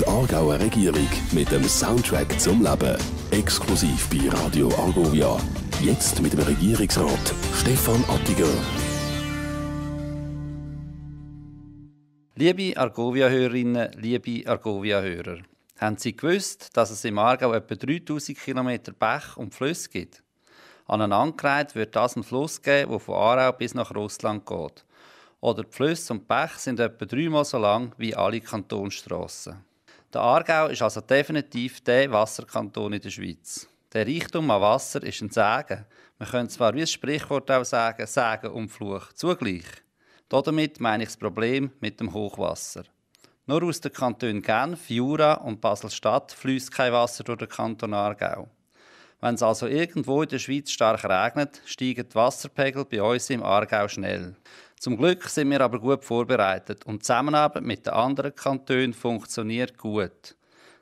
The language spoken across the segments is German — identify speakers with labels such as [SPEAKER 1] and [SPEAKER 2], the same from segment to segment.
[SPEAKER 1] Die Aargauer Regierung mit dem Soundtrack zum Leben. Exklusiv bei Radio Argovia. Jetzt mit dem Regierungsrat Stefan Attiger.
[SPEAKER 2] Liebe Argovia-Hörerinnen, liebe Argovia-Hörer, haben Sie gewusst, dass es im Aargau etwa 3000 km Bach und Flüsse gibt? Aneinandergereiht wird das ein Fluss geben, der von Aarau bis nach Russland geht. Oder die Flüsse und Bäche sind etwa dreimal so lang wie alle Kantonstrassen. Der Aargau ist also definitiv der Wasserkanton in der Schweiz. Der Reichtum an Wasser ist ein Segen. Man könnte zwar wie das Sprichwort auch sagen, Segen und Fluch zugleich. Damit meine ich das Problem mit dem Hochwasser. Nur aus den Kantonen Genf, Jura und Basel-Stadt fließt kein Wasser durch den Kanton Aargau. Wenn es also irgendwo in der Schweiz stark regnet, steigen die Wasserpegel bei uns im Aargau schnell. Zum Glück sind wir aber gut vorbereitet und die Zusammenarbeit mit den anderen Kantonen funktioniert gut.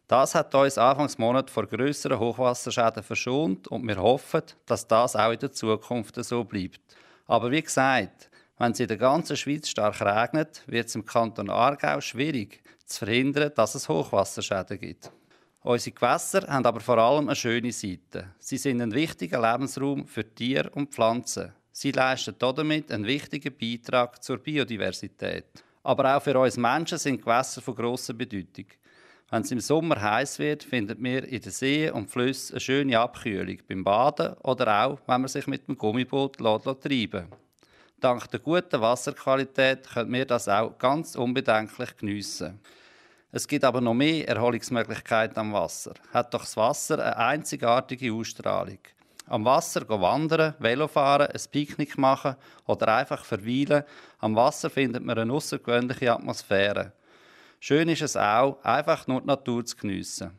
[SPEAKER 2] Das hat uns Anfangsmonat vor größeren Hochwasserschäden verschont und wir hoffen, dass das auch in der Zukunft so bleibt. Aber wie gesagt, wenn es in der ganzen Schweiz stark regnet, wird es im Kanton Aargau schwierig zu verhindern, dass es Hochwasserschäden gibt. Unsere Gewässer haben aber vor allem eine schöne Seite. Sie sind ein wichtiger Lebensraum für Tiere und Pflanzen. Sie leisten damit einen wichtigen Beitrag zur Biodiversität. Aber auch für uns Menschen sind Gewässer von grosser Bedeutung. Wenn es im Sommer heiß wird, findet man in den Seen und Flüssen eine schöne Abkühlung beim Baden oder auch, wenn man sich mit dem Gummiboot treiben lässt. Dank der guten Wasserqualität können wir das auch ganz unbedenklich geniessen. Es gibt aber noch mehr Erholungsmöglichkeiten am Wasser. Hat doch das Wasser eine einzigartige Ausstrahlung. Am Wasser gehen wandern, Velofahren, ein Picknick machen oder einfach verweilen. Am Wasser findet man eine außergewöhnliche Atmosphäre. Schön ist es auch, einfach nur die Natur zu geniessen.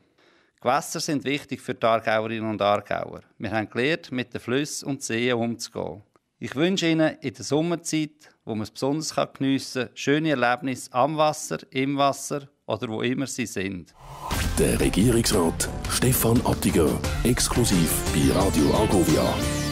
[SPEAKER 2] Gewässer sind wichtig für die Aargauerinnen und Aargauer. Wir haben gelernt, mit den Flüssen und Seen umzugehen. Ich wünsche Ihnen in der Sommerzeit wo man es besonders geniessen kann. Schöne Erlebnisse am Wasser, im Wasser oder wo immer sie sind.
[SPEAKER 1] Der Regierungsrat Stefan Attiger, exklusiv bei Radio Agovia.